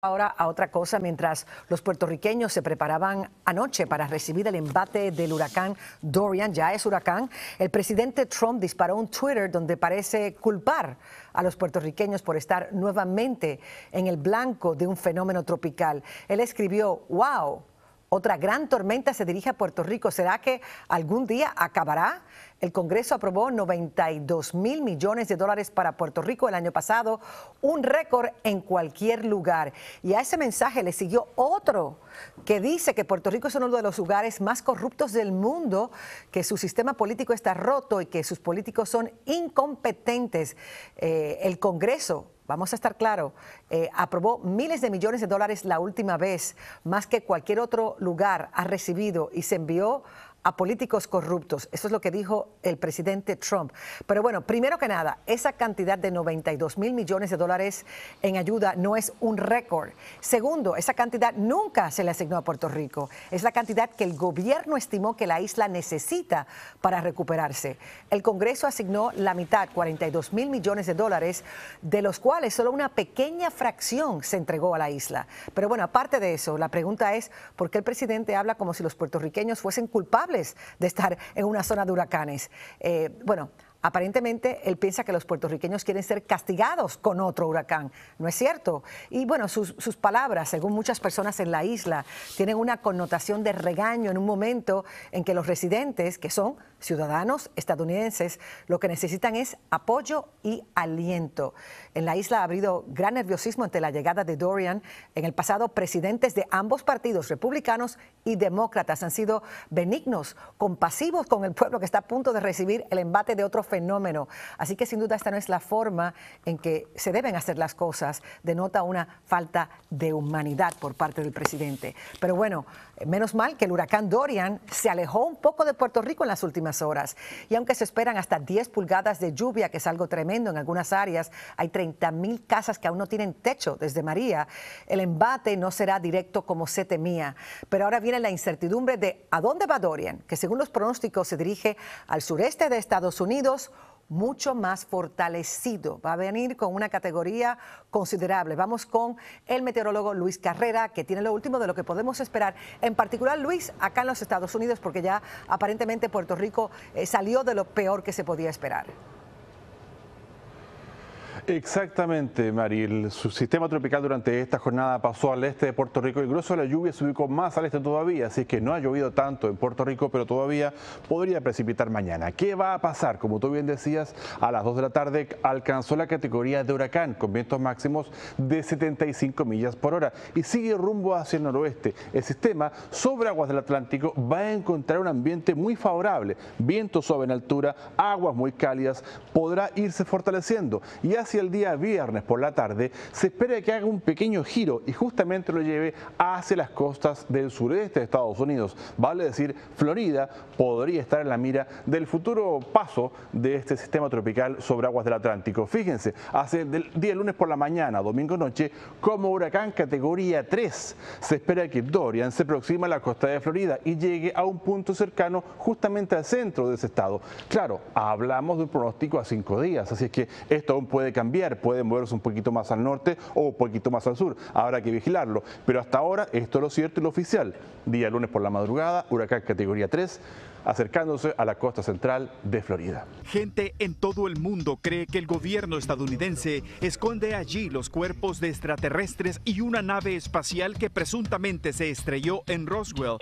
Ahora a otra cosa, mientras los puertorriqueños se preparaban anoche para recibir el embate del huracán Dorian, ya es huracán, el presidente Trump disparó un Twitter donde parece culpar a los puertorriqueños por estar nuevamente en el blanco de un fenómeno tropical. Él escribió, wow, otra gran tormenta se dirige a Puerto Rico. ¿Será que algún día acabará? El Congreso aprobó 92 mil millones de dólares para Puerto Rico el año pasado, un récord en cualquier lugar. Y a ese mensaje le siguió otro que dice que Puerto Rico es uno de los lugares más corruptos del mundo, que su sistema político está roto y que sus políticos son incompetentes. Eh, el Congreso vamos a estar claro, eh, aprobó miles de millones de dólares la última vez, más que cualquier otro lugar ha recibido y se envió a políticos corruptos. Eso es lo que dijo el presidente Trump. Pero bueno, primero que nada, esa cantidad de 92 mil millones de dólares en ayuda no es un récord. Segundo, esa cantidad nunca se le asignó a Puerto Rico. Es la cantidad que el gobierno estimó que la isla necesita para recuperarse. El Congreso asignó la mitad, 42 mil millones de dólares, de los cuales solo una pequeña fracción se entregó a la isla. Pero bueno, aparte de eso, la pregunta es, ¿por qué el presidente habla como si los puertorriqueños fuesen culpables? de estar en una zona de huracanes. Eh, bueno, aparentemente él piensa que los puertorriqueños quieren ser castigados con otro huracán. No es cierto. Y bueno, sus, sus, palabras, según muchas personas en la isla, tienen una connotación de regaño en un momento en que los residentes, que son ciudadanos estadounidenses, lo que necesitan es apoyo y aliento. En la isla ha habido gran nerviosismo ante la llegada de Dorian. En el pasado, presidentes de ambos partidos, republicanos y demócratas, han sido benignos, compasivos con el pueblo que está a punto de recibir el embate de otro fenómeno. Así que sin duda esta no es la forma en que se deben hacer las cosas. Denota una falta de humanidad por parte del presidente. Pero bueno, menos mal que el huracán Dorian se alejó un poco de Puerto Rico en las últimas horas. Y aunque se esperan hasta 10 pulgadas de lluvia, que es algo tremendo en algunas áreas, hay 30 mil casas que aún no tienen techo desde María, el embate no será directo como se temía. Pero ahora viene la incertidumbre de a dónde va Dorian, que según los pronósticos se dirige al sureste de Estados Unidos mucho más fortalecido. Va a venir con una categoría considerable. Vamos con el meteorólogo Luis Carrera, que tiene lo último de lo que podemos esperar, en particular Luis, acá en los Estados Unidos, porque ya aparentemente Puerto Rico eh, salió de lo peor que se podía esperar. Exactamente, Mari. El sistema tropical durante esta jornada pasó al este de Puerto Rico y grueso la lluvia se ubicó más al este todavía, así que no ha llovido tanto en Puerto Rico, pero todavía podría precipitar mañana. ¿Qué va a pasar? Como tú bien decías, a las 2 de la tarde alcanzó la categoría de huracán con vientos máximos de 75 millas por hora y sigue rumbo hacia el noroeste. El sistema sobre aguas del Atlántico va a encontrar un ambiente muy favorable, vientos suave en altura, aguas muy cálidas, podrá irse fortaleciendo y hacia el día viernes por la tarde, se espera que haga un pequeño giro y justamente lo lleve hacia las costas del sureste de Estados Unidos. Vale decir, Florida podría estar en la mira del futuro paso de este sistema tropical sobre aguas del Atlántico. Fíjense, hace el día lunes por la mañana, domingo noche, como huracán categoría 3, se espera que Dorian se aproxima a la costa de Florida y llegue a un punto cercano justamente al centro de ese estado. Claro, hablamos de un pronóstico a cinco días, así es que esto aún puede cambiar pueden puede moverse un poquito más al norte o un poquito más al sur, habrá que vigilarlo. Pero hasta ahora esto es lo cierto y lo oficial. Día lunes por la madrugada, huracán categoría 3 acercándose a la costa central de Florida. Gente en todo el mundo cree que el gobierno estadounidense esconde allí los cuerpos de extraterrestres y una nave espacial que presuntamente se estrelló en Roswell.